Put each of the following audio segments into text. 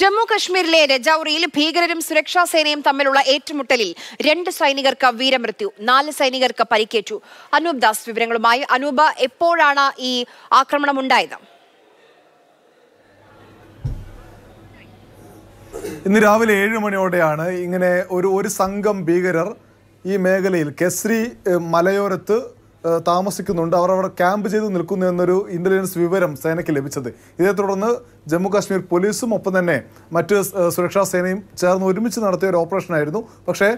ജമ്മു കശ്മീരിലെ രജൌറിയിൽ ഭീകരരും സുരക്ഷാ സേനയും തമ്മിലുള്ള ഏറ്റുമുട്ടലിൽ രണ്ട് സൈനികർക്ക് വീരമൃത്യു നാല് സൈനികർക്ക് പരിക്കേറ്റു അനൂപ് ദാസ് വിവരങ്ങളുമായി അനൂപ എപ്പോഴാണ് ഈ ആക്രമണം ഉണ്ടായത് ഇന്ന് രാവിലെ ഏഴ് മണിയോടെയാണ് ഇങ്ങനെ ഒരു ഒരു സംഘം ഭീകരർ ഈ മേഖലയിൽ കെസ്രി മലയോരത്ത് താമസിക്കുന്നുണ്ട് അവർ അവിടെ ക്യാമ്പ് ചെയ്ത് നിൽക്കുന്നു എന്നൊരു ഇന്റലിജൻസ് വിവരം സേനയ്ക്ക് ലഭിച്ചത് ഇതേ തുടർന്ന് ജമ്മു കാശ്മീർ പോലീസും ഒപ്പം തന്നെ മറ്റ് സുരക്ഷാ സേനയും ചേർന്ന് ഒരുമിച്ച് നടത്തിയ ഒരു ഓപ്പറേഷനായിരുന്നു പക്ഷേ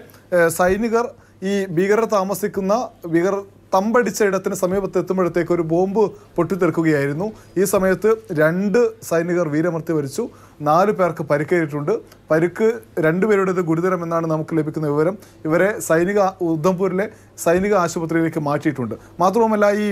സൈനികർ ഈ ഭീകരർ താമസിക്കുന്ന ഭീകരർ തമ്പടിച്ച ഇടത്തിന് സമീപത്ത് എത്തുമ്പോഴത്തേക്ക് ഒരു ബോംബ് പൊട്ടിത്തെറുക്കുകയായിരുന്നു ഈ സമയത്ത് രണ്ട് സൈനികർ വീരമൃത്യു വരിച്ചു നാല് പേർക്ക് പരിക്കേറ്റിട്ടുണ്ട് പരിക്ക് രണ്ടുപേരുടേത് ഗുരുതരമെന്നാണ് നമുക്ക് ലഭിക്കുന്ന വിവരം ഇവരെ സൈനിക ഉദ്ധംപൂരിലെ സൈനിക ആശുപത്രിയിലേക്ക് മാറ്റിയിട്ടുണ്ട് മാത്രവുമല്ല ഈ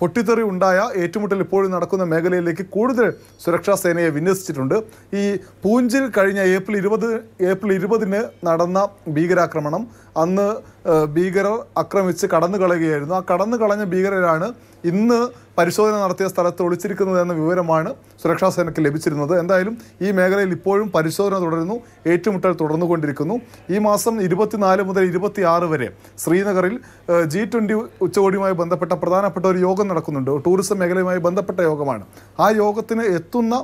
പൊട്ടിത്തെറി ഉണ്ടായ ഏറ്റുമുട്ടൽ ഇപ്പോഴും നടക്കുന്ന മേഖലയിലേക്ക് കൂടുതൽ സുരക്ഷാ സേനയെ വിന്യസിച്ചിട്ടുണ്ട് ഈ പൂഞ്ചിൽ കഴിഞ്ഞ ഏപ്രിൽ ഇരുപത് ഏപ്രിൽ ഇരുപതിന് നടന്ന ഭീകരാക്രമണം അന്ന് ഭീകരർ ആക്രമിച്ച് കടന്നു കളയുകയായിരുന്നു കടക്കുകയായിരുന്നു ആ കടന്നു കളഞ്ഞ ഭീകരരാണ് ഇന്ന് പരിശോധന നടത്തിയ സ്ഥലത്ത് ഒളിച്ചിരിക്കുന്നത് എന്ന വിവരമാണ് സുരക്ഷാ സേനയ്ക്ക് ലഭിച്ചിരുന്നത് എന്തായാലും ഈ മേഖലയിൽ ഇപ്പോഴും പരിശോധന തുടരുന്നു ഏറ്റുമുട്ടൽ തുടർന്നുകൊണ്ടിരിക്കുന്നു ഈ മാസം ഇരുപത്തിനാല് മുതൽ ഇരുപത്തിയാറ് വരെ ശ്രീനഗറിൽ ജി ട്വൻ്റി ഉച്ചകോടിയുമായി ബന്ധപ്പെട്ട പ്രധാനപ്പെട്ട ഒരു യോഗം നടക്കുന്നുണ്ട് ടൂറിസം മേഖലയുമായി ബന്ധപ്പെട്ട യോഗമാണ് ആ യോഗത്തിന് എത്തുന്ന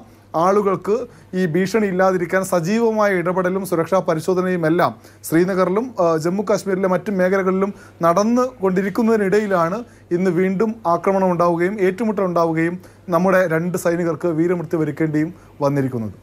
ആളുകൾക്ക് ഈ ഭീഷണി ഇല്ലാതിരിക്കാൻ സജീവമായ ഇടപെടലും സുരക്ഷാ പരിശോധനയും എല്ലാം ശ്രീനഗറിലും ജമ്മു കാശ്മീരിലെ മറ്റ് മേഖലകളിലും നടന്നു കൊണ്ടിരിക്കുന്നതിനിടയിലാണ് ഇന്ന് വീണ്ടും ആക്രമണം ഉണ്ടാവുകയും ഏറ്റുമുട്ടൽ ഉണ്ടാവുകയും നമ്മുടെ രണ്ട് സൈനികർക്ക് വീരമൃത്യു വരിക്കേണ്ടിയും വന്നിരിക്കുന്നത്